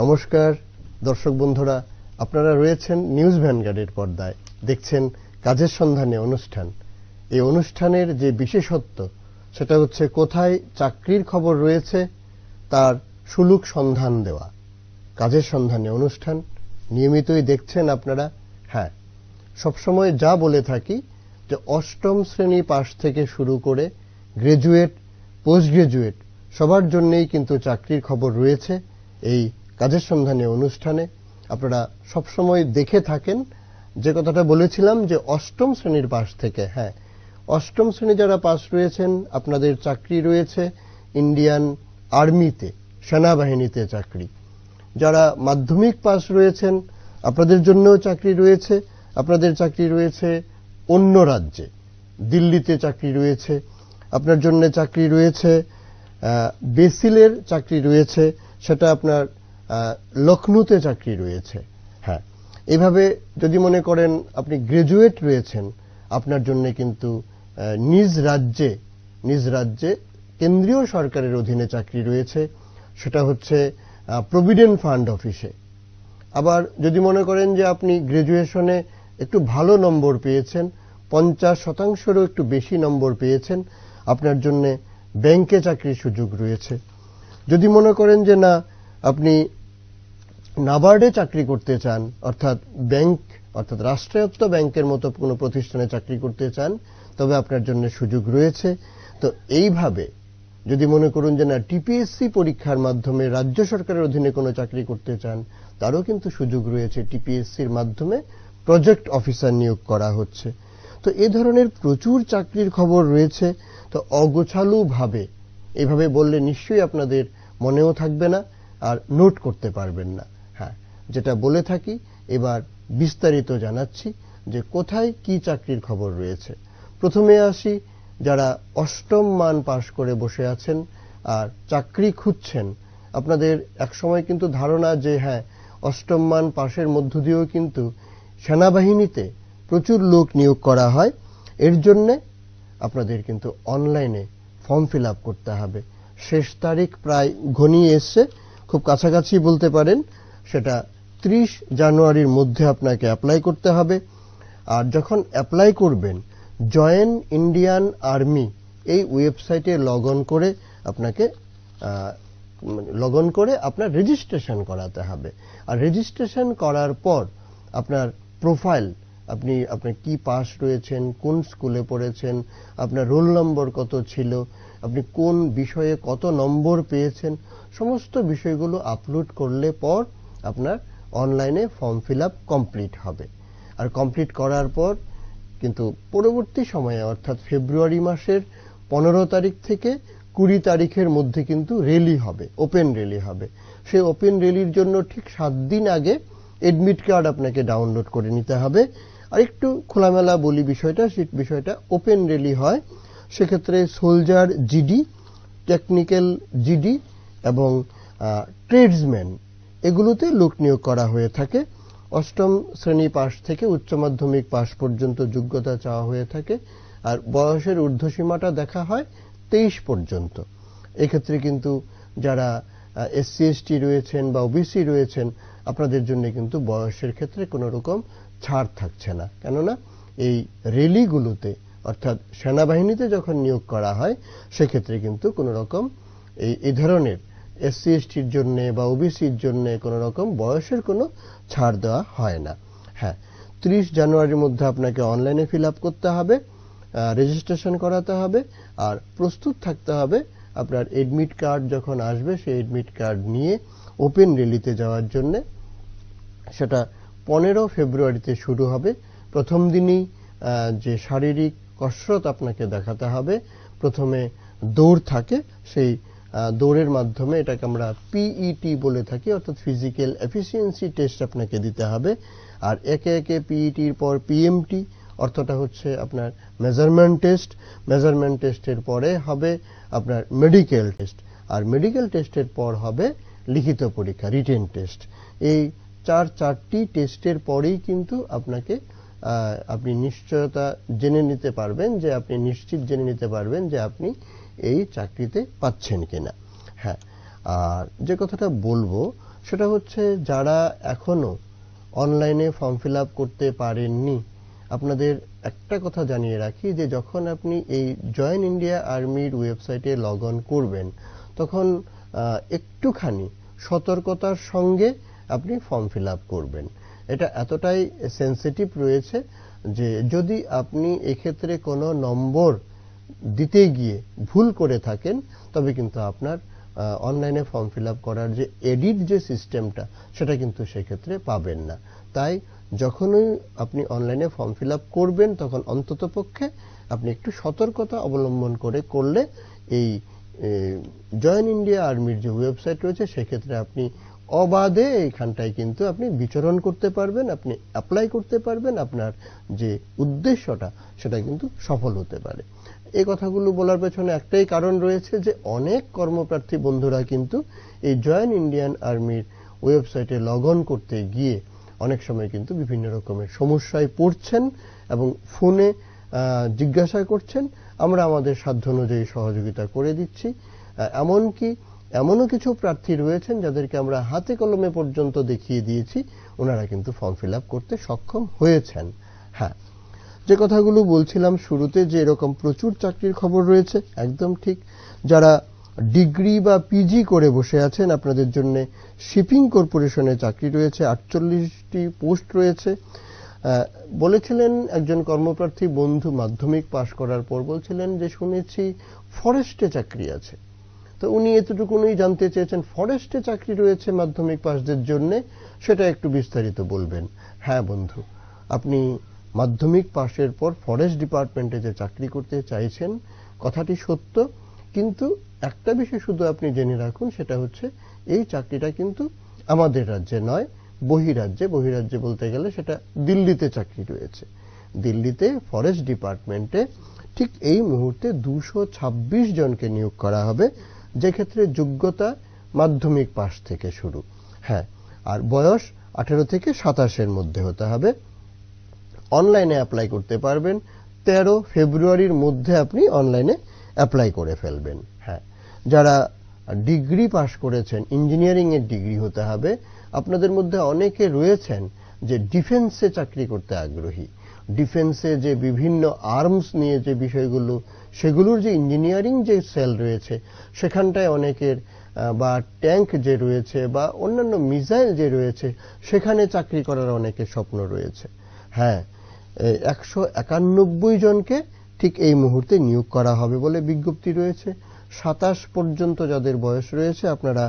নমস্কার দর্শক বন্ধুরা আপনারা রয়েছেন নিউজ ভ্যানগার্ডের পর্দায় দেখছেন কাজের সন্ধানে অনুষ্ঠান এই অনুষ্ঠানের যে বিশেষত্ব সেটা হচ্ছে কোথায় চাকরির খবর রয়েছে তার সুলুক সন্ধান দেওয়া কাজের সন্ধানে অনুষ্ঠান নিয়মিতই দেখছেন আপনারা হ্যাঁ সবসময় যা বলে থাকি যে অষ্টম শ্রেণী পাশ থেকে শুরু করে গ্রাজুয়েট পোস্ট গ্রাজুয়েট সবার জন্যেই কিন্তু চাকরির খবর রয়েছে এই কাজের সন্ধানে অনুষ্ঠানে আপনারা সবসময় দেখে থাকেন যে কথাটা বলেছিলাম যে অষ্টম শ্রেণীর পাশ থেকে হ্যাঁ অষ্টম শ্রেণী যারা পাশ রয়েছেন আপনাদের চাকরি রয়েছে ইন্ডিয়ান আর্মিতে সেনাবাহিনীতে চাকরি যারা মাধ্যমিক পাশ রয়েছেন আপনাদের জন্যও চাকরি রয়েছে আপনাদের চাকরি রয়েছে অন্য রাজ্যে দিল্লিতে চাকরি রয়েছে আপনার জন্য চাকরি রয়েছে বেসিলের চাকরি রয়েছে সেটা আপনার লখনউতে চাকরি রয়েছে হ্যাঁ এভাবে যদি মনে করেন আপনি গ্রাজুয়েট রয়েছেন আপনার জন্য কিন্তু নিজ রাজ্যে নিজ রাজ্যে কেন্দ্রীয় সরকারের অধীনে চাকরি রয়েছে সেটা হচ্ছে প্রভিডেন্ট ফান্ড অফিসে আবার যদি মনে করেন যে আপনি গ্রাজুয়েশনে একটু ভালো নম্বর পেয়েছেন পঞ্চাশ শতাংশেরও একটু বেশি নম্বর পেয়েছেন আপনার জন্য ব্যাংকে চাকরির সুযোগ রয়েছে যদি মনে করেন যে না আপনি নাবার্ডে চাকরি করতে চান অর্থাৎ ব্যাংক অর্থাৎ রাষ্ট্রায়ত্ত ব্যাংকের মতো কোনো প্রতিষ্ঠানে চাকরি করতে চান তবে আপনার জন্য সুযোগ রয়েছে তো এইভাবে যদি মনে করুন যে না টিপিএসসি পরীক্ষার মাধ্যমে রাজ্য সরকারের অধীনে কোনো চাকরি করতে চান তারও কিন্তু সুযোগ রয়েছে টিপিএসসির মাধ্যমে প্রজেক্ট অফিসার নিয়োগ করা হচ্ছে তো এ ধরনের প্রচুর চাকরির খবর রয়েছে তো অগোছালুভাবে এভাবে বললে নিশ্চয়ই আপনাদের মনেও থাকবে না আর নোট করতে পারবেন না যেটা বলে থাকি এবার বিস্তারিত জানাচ্ছি যে কোথায় কি চাকরির খবর রয়েছে প্রথমে আসি যারা অষ্টম মান পাশ করে বসে আছেন আর চাকরি খুঁজছেন আপনাদের একসময় কিন্তু ধারণা যে হ্যাঁ অষ্টম মান পাশের মধ্য দিয়েও কিন্তু সেনাবাহিনীতে প্রচুর লোক নিয়োগ করা হয় এর জন্যে আপনাদের কিন্তু অনলাইনে ফর্ম ফিল করতে হবে শেষ তারিখ প্রায় ঘনিয়ে এসছে খুব কাছাকাছি বলতে পারেন সেটা 31 জানুয়ারির মধ্যে আপনাকে অ্যাপ্লাই করতে হবে আর যখন অ্যাপ্লাই করবেন জয়েন ইন্ডিয়ান আর্মি এই ওয়েবসাইটে লগ অন করে আপনাকে লগ অন মানে করে আপনার রেজিস্ট্রেশন করাতে হবে আর রেজিস্ট্রেশন করার পর আপনার প্রোফাইল আপনি আপনার কি পাস রয়েছেন কোন স্কুলে পড়েছেন আপনার রোল নম্বর কত ছিল আপনি কোন বিষয়ে কত নম্বর পেয়েছেন সমস্ত বিষয়গুলো আপলোড করলে পর আপনার অনলাইনে ফর্ম ফিল আপ কমপ্লিট হবে আর কমপ্লিট করার পর কিন্তু পরবর্তী সময়ে অর্থাৎ ফেব্রুয়ারি মাসের পনেরো তারিখ থেকে কুড়ি তারিখের মধ্যে কিন্তু র্যালি হবে ওপেন র্যালি হবে সেই ওপেন র্যালির জন্য ঠিক সাত দিন আগে এডমিট কার্ড আপনাকে ডাউনলোড করে নিতে হবে আর একটু খোলামেলা বলি বিষয়টা সে বিষয়টা ওপেন র্যালি হয় সেক্ষেত্রে সোলজার জিডি টেকনিক্যাল জিডি এবং ট্রেডসম্যান এগুলোতে লোক নিয়োগ করা হয়ে থাকে অষ্টম শ্রেণী পাশ থেকে উচ্চ মাধ্যমিক পাশ পর্যন্ত যোগ্যতা চাওয়া হয়ে থাকে আর বয়সের ঊর্ধ্বসীমাটা দেখা হয় তেইশ পর্যন্ত এক্ষেত্রে কিন্তু যারা এসসি এসটি রয়েছেন বা ওবিসি রয়েছেন আপনাদের জন্য কিন্তু বয়সের ক্ষেত্রে কোনো রকম ছাড় থাকছে না কেননা এই রেলিগুলোতে অর্থাৎ সেনাবাহিনীতে যখন নিয়োগ করা হয় সেক্ষেত্রে কিন্তু কোনো রকম এই ধরনের এসসি এসটির জন্যে বা ওবিসির জন্যে কোনো রকম বয়সের কোনো ছাড় দেওয়া হয় না হ্যাঁ ত্রিশ জানুয়ারির মধ্যে আপনাকে অনলাইনে ফিল করতে হবে রেজিস্ট্রেশন করাতে হবে আর প্রস্তুত থাকতে হবে আপনার এডমিট কার্ড যখন আসবে সেই এডমিট কার্ড নিয়ে ওপেন রেলিতে যাওয়ার জন্যে সেটা পনেরো ফেব্রুয়ারিতে শুরু হবে প্রথম দিনই যে শারীরিক কসরত আপনাকে দেখাতে হবে প্রথমে দৌড় থাকে সেই দৌড়ের মাধ্যমে এটাকে আমরা পিইটি e বলে থাকি অর্থাৎ ফিজিক্যাল এফিসিয়েন্সি টেস্ট আপনাকে দিতে হবে আর একে একে পিইটির e পর পিএমটি অর্থটা হচ্ছে আপনার মেজারমেন্ট টেস্ট মেজারমেন্ট টেস্টের পরে হবে আপনার মেডিকেল টেস্ট আর মেডিকেল টেস্টের পর হবে লিখিত পরীক্ষা রিটেন টেস্ট এই চার চারটি টেস্টের পরেই কিন্তু আপনাকে আপনি নিশ্চয়তা জেনে নিতে পারবেন যে আপনি নিশ্চিত জেনে নিতে পারবেন যে আপনি এই চাকরিতে পাচ্ছেন কিনা হ্যাঁ আর যে কথাটা বলবো সেটা হচ্ছে যারা এখনও অনলাইনে ফর্ম ফিল করতে পারেননি আপনাদের একটা কথা জানিয়ে রাখি যে যখন আপনি এই জয়েন ইন্ডিয়া আর্মির ওয়েবসাইটে লগ অন করবেন তখন একটুখানি সতর্কতার সঙ্গে আপনি ফর্ম ফিল করবেন এটা এতটাই সেন্সিটিভ রয়েছে যে যদি আপনি এক্ষেত্রে কোনো নম্বর দিতে গিয়ে ভুল করে থাকেন তবে কিন্তু আপনার অনলাইনে ফর্ম ফিল করার যে এডিট যে সিস্টেমটা সেটা কিন্তু সেক্ষেত্রে পাবেন না তাই যখনই আপনি অনলাইনে ফর্ম ফিল করবেন তখন অন্তত পক্ষে আপনি একটু সতর্কতা অবলম্বন করে করলে এই জয়েন ইন্ডিয়া আর্মির যে ওয়েবসাইট রয়েছে সেক্ষেত্রে আপনি অবাধে এইখানটায় কিন্তু আপনি বিচরণ করতে পারবেন আপনি অ্যাপ্লাই করতে পারবেন আপনার যে উদ্দেশ্যটা সেটা কিন্তু সফল হতে পারে এই কথাগুলো বলার পেছনে একটাই কারণ রয়েছে যে অনেক কর্মপ্রার্থী বন্ধুরা কিন্তু এই জয়েন ইন্ডিয়ান আর্মির ওয়েবসাইটে লগ করতে গিয়ে অনেক সময় কিন্তু বিভিন্ন রকমের সমস্যায় পড়ছেন এবং ফোনে জিজ্ঞাসা করছেন আমরা আমাদের সাধ্য অনুযায়ী সহযোগিতা করে দিচ্ছি এমনকি এমনও কিছু প্রার্থী রয়েছেন যাদেরকে আমরা হাতে কলমে পর্যন্ত দেখিয়ে দিয়েছি ওনারা কিন্তু ফর্ম ফিল করতে সক্ষম হয়েছেন হ্যাঁ যে কথাগুলো বলছিলাম শুরুতে যে এরকম প্রচুর চাকরির খবর রয়েছে একদম ঠিক যারা ডিগ্রি বা পিজি করে বসে আছেন আপনাদের জন্য শিপিং কর্পোরেশনে চাকরি রয়েছে আটচল্লিশটি পোস্ট রয়েছে বলেছিলেন একজন কর্মপ্রার্থী বন্ধু মাধ্যমিক পাশ করার পর বলছিলেন যে শুনেছি ফরেস্টে চাকরি আছে তো উনি এতটুকুনই জানতে চেয়েছেন ফরেস্টে চাকরি রয়েছে মাধ্যমিক পাশদের জন্য সেটা একটু বিস্তারিত বলবেন হ্যাঁ বন্ধু আপনি মাধ্যমিক পাশের পর ফরেস্ট ডিপার্টমেন্টে যে চাকরি করতে চাইছেন কথাটি সত্য কিন্তু একটা বিষয় শুধু আপনি জেনে রাখুন সেটা হচ্ছে এই চাকরিটা কিন্তু আমাদের রাজ্যে নয় বহিরাজ্যে বহিরাজ্যে বলতে গেলে সেটা দিল্লিতে চাকরি রয়েছে দিল্লিতে ফরেস্ট ডিপার্টমেন্টে ঠিক এই মুহূর্তে দুশো ছাব্বিশ জনকে নিয়োগ করা হবে যে ক্ষেত্রে যোগ্যতা মাধ্যমিক পাশ থেকে শুরু হ্যাঁ আর বয়স আঠেরো থেকে সাতাশের মধ্যে হতে হবে অনলাইনে অ্যাপ্লাই করতে পারবেন তেরো ফেব্রুয়ারির মধ্যে আপনি অনলাইনে অ্যাপ্লাই করে ফেলবেন হ্যাঁ যারা ডিগ্রি পাশ করেছেন ইঞ্জিনিয়ারিংয়ের ডিগ্রি হতে হবে আপনাদের মধ্যে অনেকে রয়েছেন যে ডিফেন্সে চাকরি করতে আগ্রহী ডিফেন্সে যে বিভিন্ন আর্মস নিয়ে যে বিষয়গুলো সেগুলোর যে ইঞ্জিনিয়ারিং যে সেল রয়েছে সেখানটায় অনেকের বা ট্যাঙ্ক যে রয়েছে বা অন্যান্য মিসাইল যে রয়েছে সেখানে চাকরি করার অনেকের স্বপ্ন রয়েছে হ্যাঁ একশো একানব্বই জনকে ঠিক এই মুহূর্তে নিয়োগ করা হবে বলে বিজ্ঞপ্তি রয়েছে সাতাশ পর্যন্ত যাদের বয়স রয়েছে আপনারা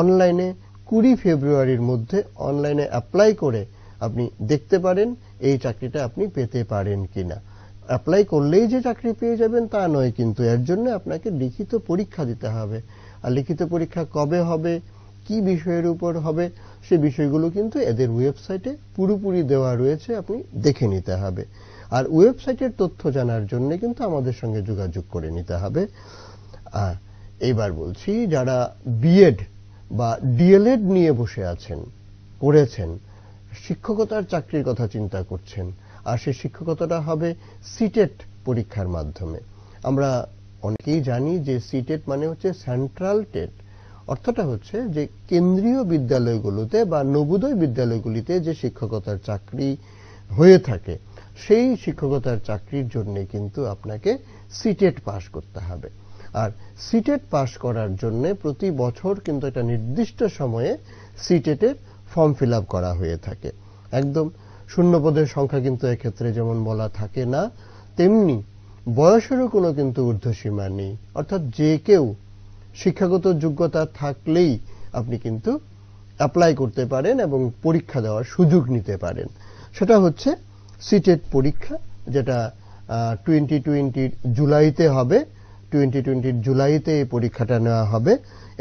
অনলাইনে কুড়ি ফেব্রুয়ারির মধ্যে অনলাইনে অ্যাপ্লাই করে আপনি দেখতে পারেন এই চাকরিটা আপনি পেতে পারেন কিনা অ্যাপ্লাই করলেই যে চাকরি পেয়ে যাবেন তা নয় কিন্তু এর জন্য আপনাকে লিখিত পরীক্ষা দিতে হবে আর লিখিত পরীক্ষা কবে হবে কি বিষয়ের উপর হবে সে বিষয়গুলো কিন্তু এদের ওয়েবসাইটে পুরোপুরি দেওয়া রয়েছে আপনি দেখে নিতে হবে আর ওয়েবসাইটের তথ্য জানার জন্য কিন্তু আমাদের সঙ্গে যোগাযোগ করে নিতে হবে এইবার বলছি যারা বিএড বা ডিএলএড নিয়ে বসে আছেন পড়েছেন শিক্ষকতার চাকরির কথা চিন্তা করছেন আর সেই শিক্ষকতাটা হবে সিটেট e পরীক্ষার মাধ্যমে আমরা অনেকেই জানি যে সিটেট e মানে হচ্ছে সেন্ট্রাল টেট অর্থটা হচ্ছে যে কেন্দ্রীয় বিদ্যালয়গুলোতে বা নবোদয় বিদ্যালয়গুলিতে যে শিক্ষকতার চাকরি হয়ে থাকে সেই শিক্ষকতার চাকরির জন্য কিন্তু আপনাকে সিটেট পাস করতে হবে আর সিটেট পাস করার জন্য প্রতি বছর কিন্তু একটা নির্দিষ্ট সময়ে সিটেটের ফর্ম ফিল করা হয়ে থাকে একদম শূন্য পদের সংখ্যা কিন্তু এক্ষেত্রে যেমন বলা থাকে না তেমনি বয়সেরও কোনো কিন্তু ঊর্ধ্বসীমা নেই অর্থাৎ যে কেউ শিক্ষাগত যোগ্যতা থাকলেই আপনি কিন্তু অ্যাপ্লাই করতে পারেন এবং পরীক্ষা দেওয়ার সুযোগ নিতে পারেন সেটা হচ্ছে সিটেট e পরীক্ষা যেটা টোয়েন্টি টোয়েন্টির জুলাইতে হবে টোয়েন্টি টোয়েন্টির জুলাইতে এই পরীক্ষাটা নেওয়া হবে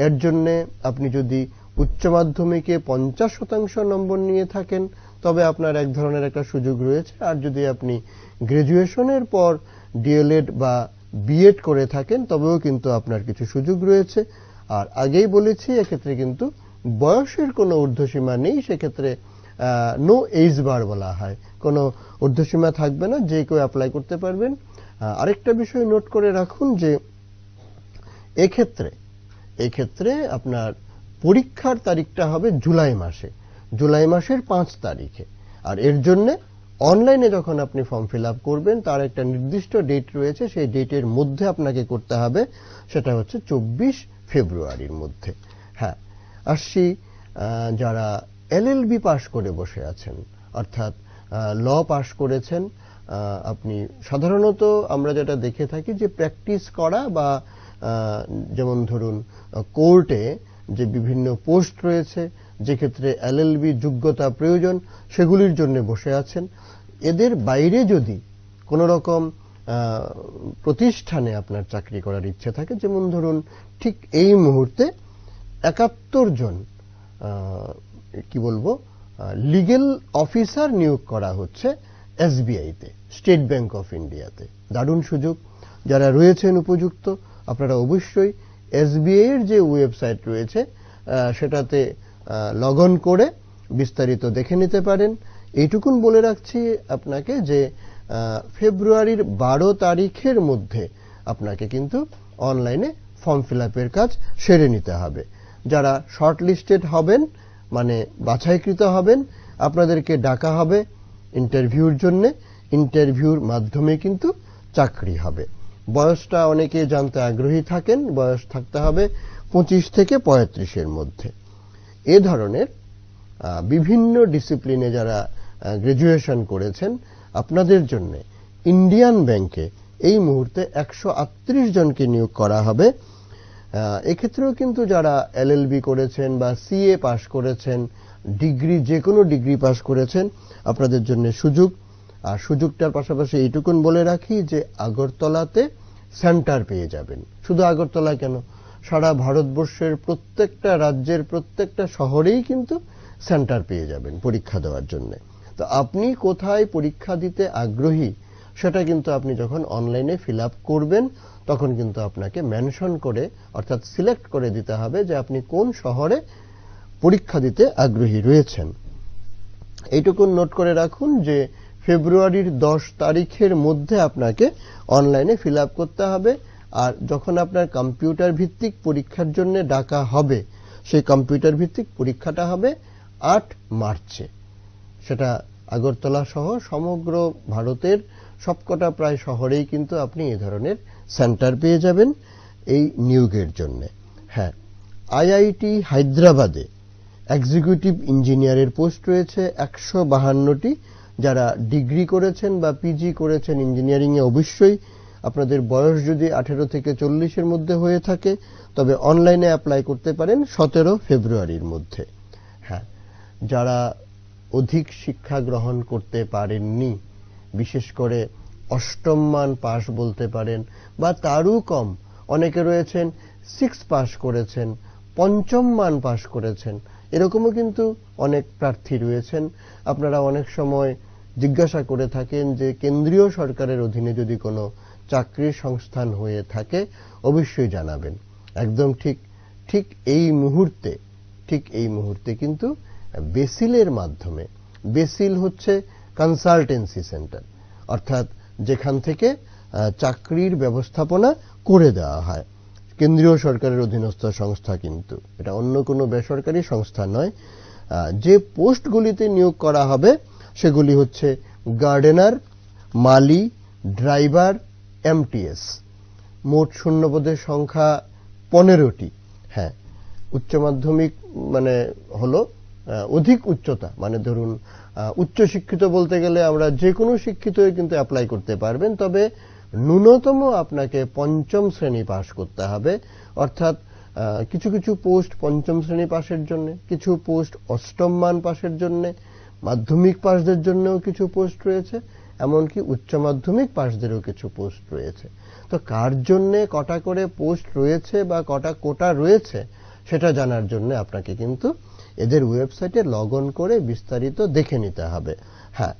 এর জন্যে আপনি যদি উচ্চ মাধ্যমিকে পঞ্চাশ শতাংশ নম্বর নিয়ে থাকেন তবে আপনার এক ধরনের একটা সুযোগ রয়েছে আর যদি আপনি গ্রাজুয়েশনের পর ডিএলএড বা বিএড করে থাকেন তবেও কিন্তু আপনার কিছু সুযোগ রয়েছে আর আগেই বলেছি এক্ষেত্রে কিন্তু বয়সের কোনো ঊর্ধ্বসীমা নেই সেক্ষেত্রে নো এইজ বার বলা হয় কোনো ঊর্ধ্বসীমা থাকবে না যে কেউ অ্যাপ্লাই করতে পারবেন আরেকটা বিষয় নোট করে রাখুন যে এক্ষেত্রে এক্ষেত্রে আপনার পরীক্ষার তারিখটা হবে জুলাই মাসে জুলাই মাসের পাঁচ তারিখে আর এর জন্যে অনলাইনে যখন আপনি ফর্ম ফিল আপ করবেন তার একটা নির্দিষ্ট ডেট রয়েছে সেই ডেটের মধ্যে আপনাকে করতে হবে সেটা হচ্ছে চব্বিশ ফেব্রুয়ারির মধ্যে হ্যাঁ আসছি যারা এলএলবি পাশ করে বসে আছেন অর্থাৎ ল পাশ করেছেন আপনি সাধারণত আমরা যেটা দেখে থাকি যে প্র্যাকটিস করা বা যেমন ধরুন কোর্টে যে বিভিন্ন পোস্ট রয়েছে যে ক্ষেত্রে এলএলবি যোগ্যতা প্রয়োজন সেগুলির জন্য বসে আছেন এদের বাইরে যদি কোনো রকম প্রতিষ্ঠানে আপনার চাকরি করার ইচ্ছে থাকে যেমন ধরুন ঠিক এই মুহূর্তে একাত্তর জন কি বলবো লিগেল অফিসার নিয়োগ করা হচ্ছে এসবিআইতে স্টেট ব্যাংক অফ ইন্ডিয়াতে দারুণ সুযোগ যারা রয়েছেন উপযুক্ত আপনারা অবশ্যই এসবিআই এর যে ওয়েবসাইট রয়েছে সেটাতে লগন করে বিস্তারিত দেখে নিতে পারেন এইটুকুন বলে রাখছি আপনাকে যে ফেব্রুয়ারির বারো তারিখের মধ্যে আপনাকে কিন্তু অনলাইনে ফর্ম ফিল কাজ সেরে নিতে হবে যারা শর্ট লিস্টেড হবেন মানে বাছাইকৃত হবেন আপনাদেরকে ডাকা হবে ইন্টারভিউর জন্য ইন্টারভিউর মাধ্যমে কিন্তু চাকরি হবে বয়সটা অনেকে জানতে আগ্রহী থাকেন বয়স থাকতে হবে পঁচিশ থেকে পঁয়ত্রিশের মধ্যে এ ধরনের বিভিন্ন ডিসিপ্লিনে যারা গ্রাজুয়েশন করেছেন আপনাদের জন্য ইন্ডিয়ান ব্যাংকে এই মুহূর্তে একশো জনকে নিয়োগ করা হবে এক্ষেত্রেও কিন্তু যারা এলএলবি করেছেন বা সিএ পাশ করেছেন ডিগ্রি যে কোনো ডিগ্রি পাশ করেছেন আপনাদের জন্য সুযোগ আর সুযোগটার পাশাপাশি এইটুকুন বলে রাখি যে আগরতলাতে সেন্টার পেয়ে যাবেন শুধু আগরতলায় কেন সারা ভারতবর্ষের প্রত্যেকটা রাজ্যের প্রত্যেকটা শহরেই কিন্তু সেন্টার পেয়ে যাবেন পরীক্ষা দেওয়ার জন্য তো আপনি কোথায় পরীক্ষা দিতে আগ্রহী সেটা কিন্তু আপনি যখন অনলাইনে ফিল করবেন তখন কিন্তু আপনাকে মেনশন করে অর্থাৎ সিলেক্ট করে দিতে হবে যে আপনি কোন শহরে পরীক্ষা দিতে আগ্রহী রয়েছেন এইটুকু নোট করে রাখুন যে ফেব্রুয়ারির দশ তারিখের মধ্যে আপনাকে অনলাইনে ফিল করতে হবে আর যখন আপনার কম্পিউটার ভিত্তিক পরীক্ষার জন্য ডাকা হবে সেই কম্পিউটার ভিত্তিক পরীক্ষাটা হবে আট মার্চে সেটা আগরতলা সহ সমগ্র ভারতের সবকটা প্রায় শহরেই কিন্তু আপনি এ ধরনের সেন্টার পেয়ে যাবেন এই নিয়োগের জন্য হ্যাঁ আইআইটি হায়দ্রাবাদে এক্সিকিউটিভ ইঞ্জিনিয়ারের পোস্ট রয়েছে একশো বাহান্নটি যারা ডিগ্রি করেছেন বা পিজি করেছেন ইঞ্জিনিয়ারিংয়ে অবশ্যই আপনাদের বয়স যদি আঠেরো থেকে চল্লিশের মধ্যে হয়ে থাকে তবে অনলাইনে অ্যাপ্লাই করতে পারেন সতেরো ফেব্রুয়ারির মধ্যে হ্যাঁ যারা অধিক শিক্ষা গ্রহণ করতে পারেননি বিশেষ করে অষ্টম মান পাস বলতে পারেন বা তারও কম অনেকে রয়েছেন সিক্স পাস করেছেন পঞ্চম মান পাস করেছেন এরকমও কিন্তু অনেক প্রার্থী রয়েছেন আপনারা অনেক সময় জিজ্ঞাসা করে থাকেন যে কেন্দ্রীয় সরকারের অধীনে যদি কোনো চাকরির সংস্থান হয়ে থাকে অবশ্যই জানাবেন একদম ঠিক ঠিক এই মুহূর্তে ঠিক এই মুহূর্তে কিন্তু বেসিলের মাধ্যমে বেসিল হচ্ছে কনসালটেন্সি সেন্টার অর্থাৎ যেখান থেকে চাকরির ব্যবস্থাপনা করে দেওয়া হয় কেন্দ্রীয় সরকারের অধীনস্থ সংস্থা কিন্তু এটা অন্য কোনো বেসরকারি সংস্থা নয় যে পোস্টগুলিতে নিয়োগ করা হবে সেগুলি হচ্ছে গার্ডেনার মালি ড্রাইভার এমটিএস মোট শূন্যপদের সংখ্যা পনেরোটি হ্যাঁ উচ্চ মাধ্যমিক মানে হলো অধিক উচ্চতা মানে ধরুন উচ্চ শিক্ষিত বলতে গেলে আমরা যে কোনো শিক্ষিতই কিন্তু অ্যাপ্লাই করতে পারবেন তবে ন্যূনতম আপনাকে পঞ্চম শ্রেণী পাশ করতে হবে অর্থাৎ কিছু কিছু পোস্ট পঞ্চম শ্রেণী পাশের জন্য কিছু পোস্ট অষ্টম মান পাশের জন্য মাধ্যমিক পাশদের জন্যও কিছু পোস্ট রয়েছে এমনকি উচ্চ মাধ্যমিক পাশদেরও কিছু পোস্ট রয়েছে তো কার জন্যে কটা করে পোস্ট রয়েছে বা কটা কোটা রয়েছে সেটা জানার জন্য আপনাকে কিন্তু এদের ওয়েবসাইটে লগ করে বিস্তারিত দেখে নিতে হবে হ্যাঁ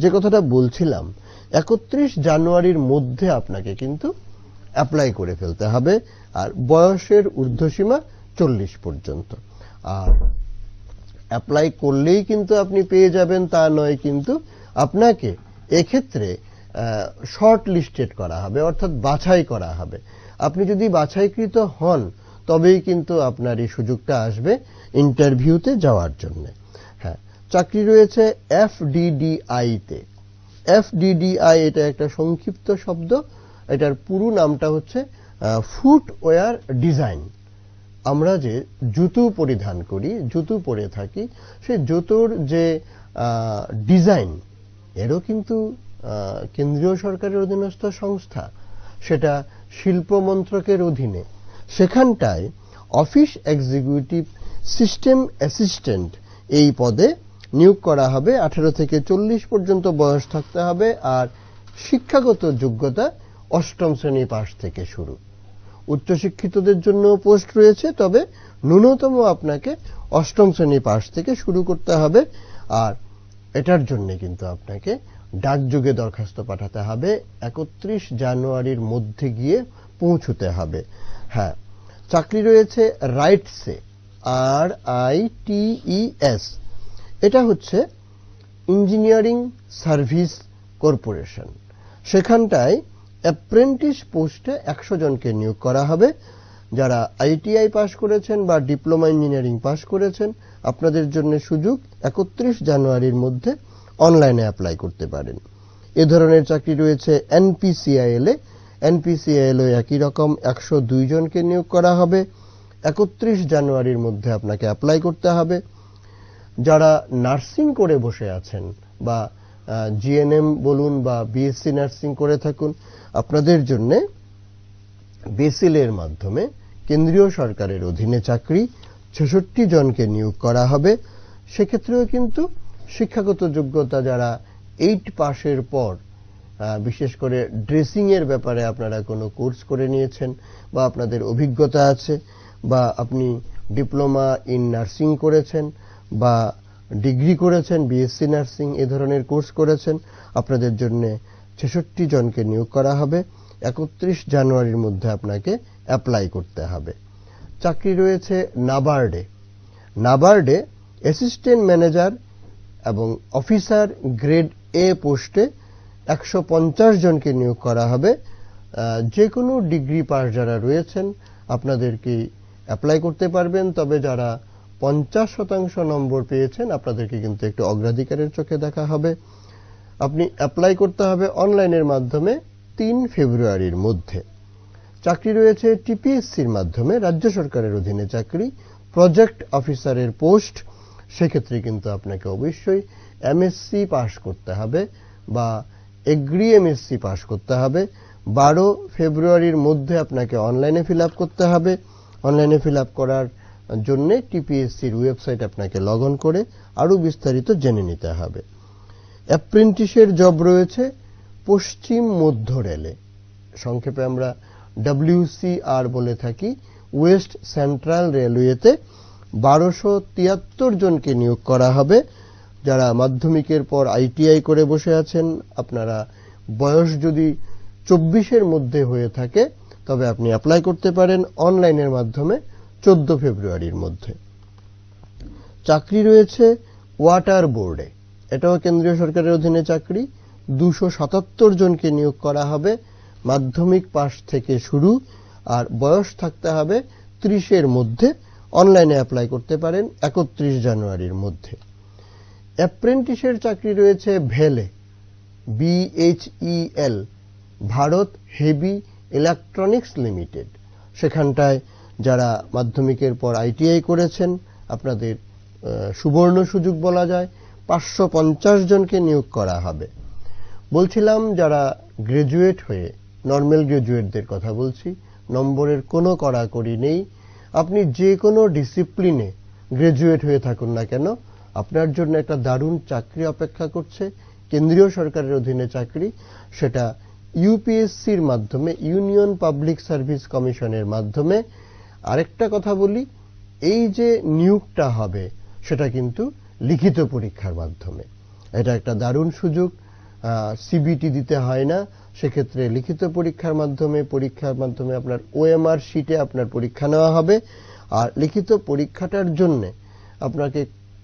যে কথাটা বলছিলাম একত্রিশ জানুয়ারির মধ্যে আপনাকে কিন্তু অ্যাপ্লাই করে ফেলতে হবে আর বয়সের ঊর্ধ্বসীমা চল্লিশ পর্যন্ত আর অ্যাপ্লাই করলেই কিন্তু আপনি পেয়ে যাবেন তা নয় কিন্তু আপনাকে এক্ষেত্রে শর্ট লিস্টেড করা হবে অর্থাৎ বাছাই করা হবে আপনি যদি বাছাইকৃত হন তবেই কিন্তু আপনার এই সুযোগটা আসবে ইন্টারভিউতে যাওয়ার জন্য হ্যাঁ চাকরি রয়েছে এফডিডিআইতে এফডিডিআই এটা একটা সংক্ষিপ্ত শব্দ এটার পুরো নামটা হচ্ছে ফুটওয়্যার ডিজাইন আমরা যে জুতো পরিধান করি জুতো পরে থাকি সেই জুতোর যে ডিজাইন এরও কিন্তু কেন্দ্রীয় সরকারের অধীনস্থ সংস্থা সেটা শিল্প মন্ত্রকের অধীনে সেখানটায় অফিস এক্সিকিউটিভ সিস্টেম অ্যাসিস্ট্যান্ট এই পদে নিয়োগ করা হবে আঠারো থেকে চল্লিশ পর্যন্ত বয়স থাকতে হবে আর শিক্ষাগত যোগ্যতা অষ্টম শ্রেণী পাশ থেকে শুরু উচ্চশিক্ষিতদের জন্য পোস্ট রয়েছে তবে ন্যূনতম আপনাকে অষ্টম শ্রেণী পাশ থেকে শুরু করতে হবে আর এটার জন্য কিন্তু আপনাকে ডাকযোগে দরখাস্ত পাঠাতে হবে একত্রিশ জানুয়ারির মধ্যে গিয়ে পৌঁছতে হবে হ্যাঁ চাকরি রয়েছে রাইটসে আর আই টিইএস এটা হচ্ছে ইঞ্জিনিয়ারিং সার্ভিস কর্পোরেশন সেখানটায় অ্যাপ্রেন্টিস পোস্টে একশো জনকে নিয়োগ করা হবে যারা আইটিআই পাশ করেছেন বা ডিপ্লোমা ইঞ্জিনিয়ারিং পাশ করেছেন আপনাদের জন্য সুযোগ একত্রিশ জানুয়ারির মধ্যে অনলাইনে অ্যাপ্লাই করতে পারেন এ ধরনের চাকরি রয়েছে এনপিসিআইএলে এনপিসিআইএল একই রকম একশো জনকে নিয়োগ করা হবে একত্রিশ জানুয়ারির মধ্যে আপনাকে অ্যাপ্লাই করতে হবে যারা নার্সিং করে বসে আছেন বা জিএনএম বলুন বা বিএসসি নার্সিং করে থাকুন আপনাদের জন্যে বেসিলের মাধ্যমে কেন্দ্রীয় সরকারের অধীনে চাকরি ছেষট্টি জনকে নিয়োগ করা হবে সেক্ষেত্রেও কিন্তু শিক্ষাগত যোগ্যতা যারা এইট পাশের পর বিশেষ করে ড্রেসিংয়ের ব্যাপারে আপনারা কোনো কোর্স করে নিয়েছেন বা আপনাদের অভিজ্ঞতা আছে বা আপনি ডিপ্লোমা ইন নার্সিং করেছেন বা ডিগ্রি করেছেন বিএসসি নার্সিং এ ধরনের কোর্স করেছেন আপনাদের জন্য ছেষট্টি জনকে নিয়োগ করা হবে একত্রিশ জানুয়ারির মধ্যে আপনাকে অ্যাপ্লাই করতে হবে চাকরি রয়েছে নাবার্ডে নাবার্ডে অ্যাসিস্ট্যান্ট ম্যানেজার এবং অফিসার গ্রেড এ পোস্টে একশো জনকে নিয়োগ করা হবে যে কোনো ডিগ্রি পাস যারা রয়েছেন আপনাদেরকে অ্যাপ্লাই করতে পারবেন তবে যারা পঞ্চাশ শতাংশ নম্বর পেয়েছেন আপনাদেরকে কিন্তু একটু অগ্রাধিকারের চোখে দেখা হবে আপনি অ্যাপ্লাই করতে হবে অনলাইনের মাধ্যমে তিন ফেব্রুয়ারির মধ্যে চাকরি রয়েছে টিপিএসসির মাধ্যমে রাজ্য সরকারের অধীনে চাকরি প্রজেক্ট অফিসারের পোস্ট সেক্ষেত্রে কিন্তু আপনাকে অবশ্যই এমএসসি পাশ করতে হবে বা এগ্রি এমএসসি পাশ করতে হবে বারো ফেব্রুয়ারির মধ্যে আপনাকে অনলাইনে ফিল করতে হবে অনলাইনে ফিল করার জন্য টিপিএসসির ওয়েবসাইট আপনাকে লগ করে আরও বিস্তারিত জেনে নিতে হবে অ্যাপ্রেন্টিসের জব রয়েছে পশ্চিম মধ্য রেলে সংক্ষেপে আমরা ডাব্লিউসিআর বলে থাকি ওয়েস্ট সেন্ট্রাল রেলওয়েতে বারোশো তিয়াত্তর জনকে নিয়োগ করা হবে যারা মাধ্যমিকের পর আইটিআই করে বসে আছেন আপনারা বয়স যদি চব্বিশের মধ্যে হয়ে থাকে তবে আপনি অ্যাপ্লাই করতে পারেন অনলাইনের মাধ্যমে চোদ্দ ফেব্রুয়ারির মধ্যে চাকরি রয়েছে ওয়াটার বোর্ডে এটাও কেন্দ্রীয় সরকারের অধীনে চাকরি দুশো সাতাত্তর জনকে নিয়োগ করা হবে মাধ্যমিক পাশ থেকে শুরু আর বয়স থাকতে হবে ত্রিশের মধ্যে অনলাইনে অ্যাপ্লাই করতে পারেন একত্রিশ জানুয়ারির মধ্যে অ্যাপ্রেন্টিসের চাকরি রয়েছে ভেলে BHEL Bharat heavy electronics limited সেখানটায় যারা মাধ্যমিকের পর আইটিআই করেছেন আপনাদের সুবর্ণ সুযোগ বলা যায় পাঁচশো জনকে নিয়োগ করা হবে বলছিলাম যারা গ্রাজুয়েট হয়ে নর্মাল গ্রাজুয়েটদের কথা বলছি নম্বরের কোনো কড়াকড়ি নেই আপনি যে কোনো ডিসিপ্লিনে গ্রাজুয়েট হয়ে থাকুন না কেন আপনার জন্য একটা দারুণ চাকরি অপেক্ষা করছে কেন্দ্রীয় সরকারের অধীনে চাকরি সেটা ইউপিএসসির মাধ্যমে ইউনিয়ন পাবলিক সার্ভিস কমিশনের মাধ্যমে আরেকটা কথা বলি এই যে নিয়োগটা হবে সেটা কিন্তু লিখিত পরীক্ষার মাধ্যমে এটা একটা দারুণ সুযোগ সিবিটি দিতে হয় না সেক্ষেত্রে লিখিত পরীক্ষার মাধ্যমে পরীক্ষার মাধ্যমে আপনার ওএমআর শিটে আপনার পরীক্ষা নেওয়া হবে আর লিখিত পরীক্ষাটার জন্য আপনাকে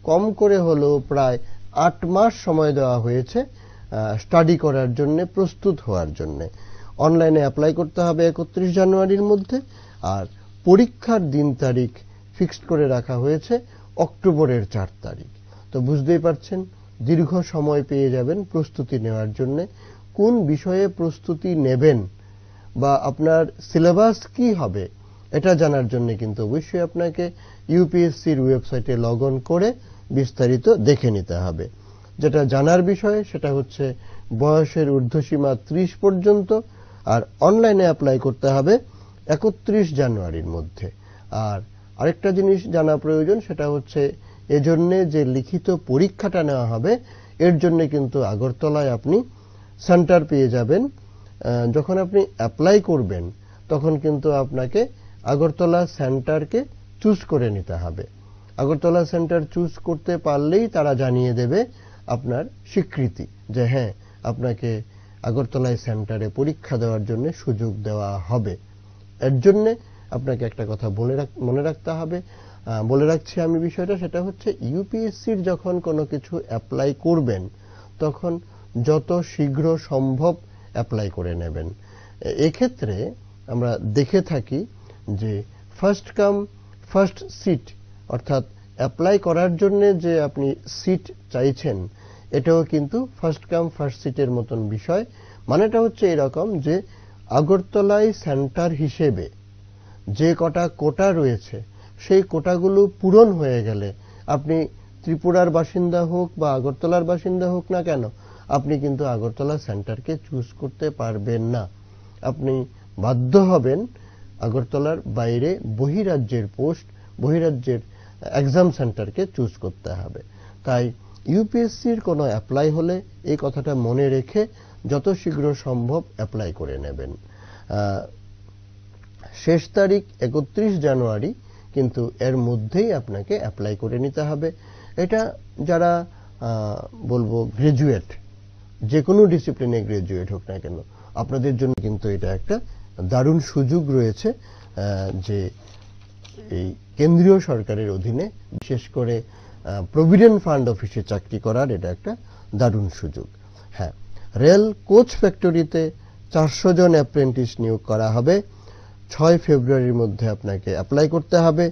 কম করে হলেও প্রায় আট মাস সময় দেওয়া হয়েছে স্টাডি করার জন্য প্রস্তুত হওয়ার জন্য অনলাইনে অ্যাপ্লাই করতে হবে একত্রিশ জানুয়ারির মধ্যে আর পরীক্ষার দিন তারিখ ফিক্সড করে রাখা হয়েছে অক্টোবরের চার তারিখ তো বুঝতেই পারছেন দীর্ঘ সময় পেয়ে যাবেন প্রস্তুতি নেওয়ার জন্য কোন বিষয়ে প্রস্তুতি নেবেন বা আপনার সিলেবাস কি হবে এটা জানার জন্য কিন্তু অবশ্যই আপনাকে ইউপিএসসির ওয়েবসাইটে লগ অন করে বিস্তারিত দেখে নিতে হবে যেটা জানার বিষয় সেটা হচ্ছে বয়সের ঊর্ধ্বসীমা ত্রিশ পর্যন্ত আর অনলাইনে অ্যাপ্লাই করতে হবে একত্রিশ জানুয়ারির মধ্যে আর আরেকটা জিনিস জানা প্রয়োজন সেটা হচ্ছে এজন্যে যে লিখিত পরীক্ষাটা নেওয়া হবে এর জন্য কিন্তু আগরতলায় আপনি সেন্টার পেয়ে যাবেন যখন আপনি অ্যাপ্লাই করবেন তখন কিন্তু আপনাকে আগরতলা সেন্টারকে চুজ করে নিতে হবে আগরতলা সেন্টার চুজ করতে পারলেই তারা জানিয়ে দেবে আপনার স্বীকৃতি যে হ্যাঁ আপনাকে আগরতলায় সেন্টারে পরীক্ষা দেওয়ার জন্য সুযোগ দেওয়া হবে এর জন্যে আপনাকে একটা কথা বলে মনে রাখতে হবে বলে রাখছি আমি বিষয়টা সেটা হচ্ছে ইউপিএসসির যখন কোনো কিছু অ্যাপ্লাই করবেন তখন যত শীঘ্র সম্ভব অ্যাপ্লাই করে নেবেন এক্ষেত্রে আমরা দেখে থাকি যে ফার্স্ট কাম ফার্স্ট সিট অর্থাৎ অ্যাপ্লাই করার জন্যে যে আপনি সিট চাইছেন এটাও কিন্তু ফার্স্ট কাম ফার্স্ট সিটের মতন বিষয় মানেটা হচ্ছে এরকম যে আগরতলায় সেন্টার হিসেবে যে কটা কোটা রয়েছে সেই কোটাগুলো পূরণ হয়ে গেলে আপনি ত্রিপুরার বাসিন্দা হোক বা আগরতলার বাসিন্দা হোক না কেন আপনি কিন্তু আগরতলা সেন্টারকে চুজ করতে পারবেন না আপনি বাধ্য হবেন আগরতলার বাইরে বহিরাজ্যের পোস্ট বহিরাজ্যের এক্সাম সেন্টারকে চুজ করতে হবে তাই ইউপিএসসির কোনো অ্যাপ্লাই হলে এই কথাটা মনে রেখে যত শীঘ্র সম্ভব অ্যাপ্লাই করে নেবেন শেষ তারিখ একত্রিশ জানুয়ারি কিন্তু এর মধ্যেই আপনাকে অ্যাপ্লাই করে নিতে হবে এটা যারা বলবো গ্রাজুয়েট যে কোনো ডিসিপ্লিনে গ্রাজুয়েট হোক না কেন আপনাদের জন্য কিন্তু এটা একটা দারুণ সুযোগ রয়েছে যে এই কেন্দ্রীয় সরকারের অধীনে বিশেষ করে প্রভিডেন্ট ফান্ড অফিসে চাকরি করার এটা একটা দারুণ সুযোগ হ্যাঁ রেল কোচ ফ্যাক্টরিতে চারশো জন অ্যাপ্রেন্টিস নিয়োগ করা হবে ছয় ফেব্রুয়ারির মধ্যে আপনাকে অ্যাপ্লাই করতে হবে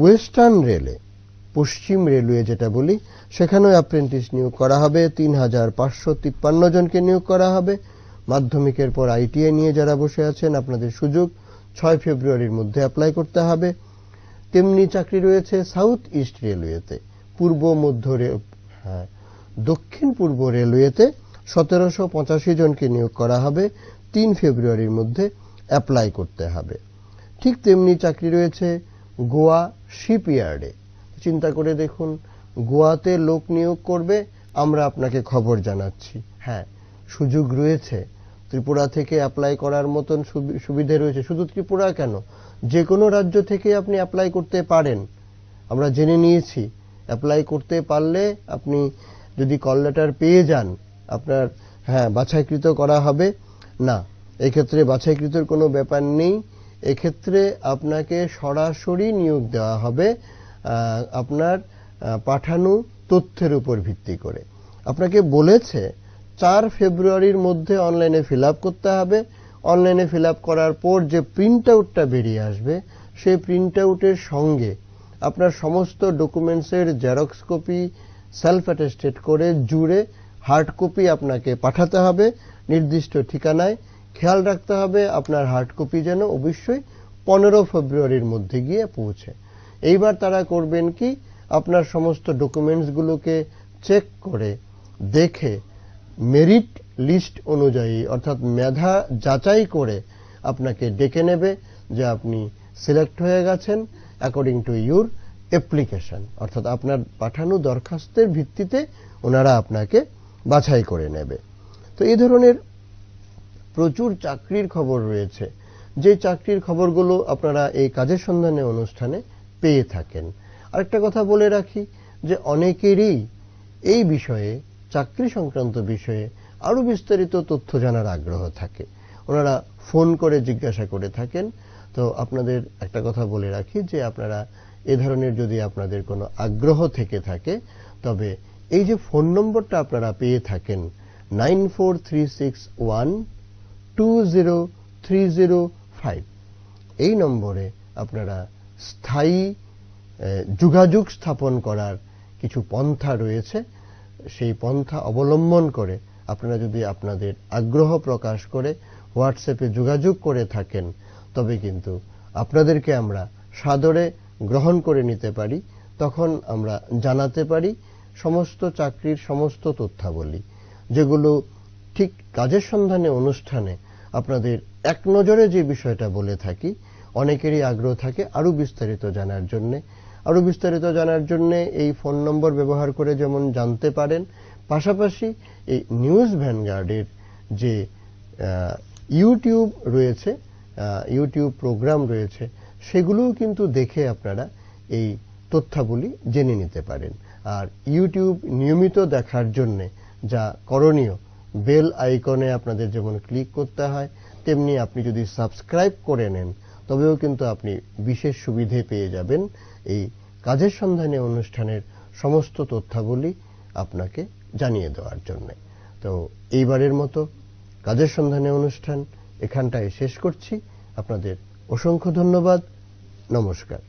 ওয়েস্টার্ন রেলে পশ্চিম রেলওয়ে যেটা বলি সেখানেও অ্যাপ্রেন্টিস নিয়োগ করা হবে তিন হাজার পাঁচশো তিপ্পান্ন জনকে নিয়োগ করা হবে মাধ্যমিকের পর আইটিআই নিয়ে যারা বসে আছেন আপনাদের সুযোগ ছয় ফেব্রুয়ারির মধ্যে অ্যাপ্লাই করতে হবে তেমনি চাকরি রয়েছে সাউথ ইস্ট রেলওয়েতে পূর্ব মধ্য হ্যাঁ দক্ষিণ পূর্ব রেলওয়েতে সতেরোশো পঁচাশি জনকে নিয়োগ করা হবে তিন ফেব্রুয়ারির মধ্যে অ্যাপ্লাই করতে হবে ঠিক তেমনি চাকরি রয়েছে গোয়া শিপইয়ার্ডে চিন্তা করে দেখুন গোয়াতে লোক নিয়োগ করবে আমরা আপনাকে খবর জানাচ্ছি হ্যাঁ সুযোগ রয়েছে ত্রিপুরা থেকে অ্যাপ্লাই করার মতন সুবিধে রয়েছে শুধু ত্রিপুরা কেন যে কোনো রাজ্য থেকে আপনি অ্যাপ্লাই করতে পারেন আমরা জেনে নিয়েছি অ্যাপ্লাই করতে পারলে আপনি যদি কল লেটার পেয়ে যান আপনার হ্যাঁ বাছাইকৃত করা হবে না এক্ষেত্রে বাছাইকৃতর কোনো ব্যাপার নেই এক্ষেত্রে আপনাকে সরাসরি নিয়োগ দেওয়া হবে আপনার পাঠানো তথ্যের উপর ভিত্তি করে আপনাকে বলেছে চার ফেব্রুয়ারির মধ্যে অনলাইনে ফিল করতে হবে অনলাইনে ফিল করার পর যে প্রিন্ট আউটটা বেরিয়ে আসবে সেই প্রিন্ট আউটের সঙ্গে আপনার সমস্ত ডকুমেন্টসের জেরক্স কপি সেলফ অ্যাটেস্টেড করে জুড়ে হার্ড কপি আপনাকে পাঠাতে হবে নির্দিষ্ট ঠিকানায় খেয়াল রাখতে হবে আপনার হার্ড কপি যেন অবশ্যই পনেরো ফেব্রুয়ারির মধ্যে গিয়ে পৌঁছে এইবার তারা করবেন কি আপনার সমস্ত ডকুমেন্টসগুলোকে চেক করে দেখে মেরিট লিস্ট অনুযায়ী অর্থাৎ মেধা যাচাই করে আপনাকে ডেকে নেবে যে আপনি সিলেক্ট হয়ে গেছেন অ্যাকর্ডিং টু ইউর অ্যাপ্লিকেশন অর্থাৎ আপনার পাঠানো দরখাস্তের ভিত্তিতে ওনারা আপনাকে বাছাই করে নেবে তো এই ধরনের প্রচুর চাকরির খবর রয়েছে যে চাকরির খবরগুলো আপনারা এই কাজের সন্ধানে অনুষ্ঠানে পেয়ে থাকেন আরেকটা কথা বলে রাখি যে অনেকেরই এই বিষয়ে চাকরি সংক্রান্ত বিষয়ে আরও বিস্তারিত তথ্য জানার আগ্রহ থাকে ওনারা ফোন করে জিজ্ঞাসা করে থাকেন তো আপনাদের একটা কথা বলে রাখি যে আপনারা এ ধরনের যদি আপনাদের কোনো আগ্রহ থেকে থাকে তবে এই যে ফোন নম্বরটা আপনারা পেয়ে থাকেন nine four three six one two zero three zero five এই নম্বরে আপনারা স্থায়ী যোগাযোগ স্থাপন করার কিছু পন্থা রয়েছে সেই পন্থা অবলম্বন করে আপনারা যদি আপনাদের আগ্রহ প্রকাশ করে হোয়াটসঅ্যাপে যোগাযোগ করে থাকেন তবে কিন্তু আপনাদেরকে আমরা সাদরে গ্রহণ করে নিতে পারি তখন আমরা জানাতে পারি সমস্ত চাকরির সমস্ত তথ্যাবলী যেগুলো ঠিক কাজের সন্ধানে অনুষ্ঠানে আপনাদের এক নজরে যে বিষয়টা বলে থাকি অনেকেরই আগ্রহ থাকে আরও বিস্তারিত জানার জন্য আরও বিস্তারিত জানার জন্য এই ফোন নম্বর ব্যবহার করে যেমন জানতে পারেন পাশাপাশি এই নিউজ ভ্যানগার্ডের যে ইউটিউব রয়েছে ইউটিউব প্রোগ্রাম রয়েছে সেগুলোও কিন্তু দেখে আপনারা এই তথ্যাবলী জেনে নিতে পারেন আর ইউটিউব নিয়মিত দেখার জন্যে যা করণীয় বেল আইকনে আপনাদের যেমন ক্লিক করতে হয় তেমনি আপনি যদি সাবস্ক্রাইব করে নেন তবেও কিন্তু আপনি বিশেষ সুবিধে পেয়ে যাবেন এই কাজের সন্ধানে অনুষ্ঠানের সমস্ত তথ্যাবলী আপনাকে জানিয়ে দেওয়ার জন্য তো এইবারের মতো কাজের সন্ধানে অনুষ্ঠান এখানটায় শেষ করছি আপনাদের অসংখ্য ধন্যবাদ নমস্কার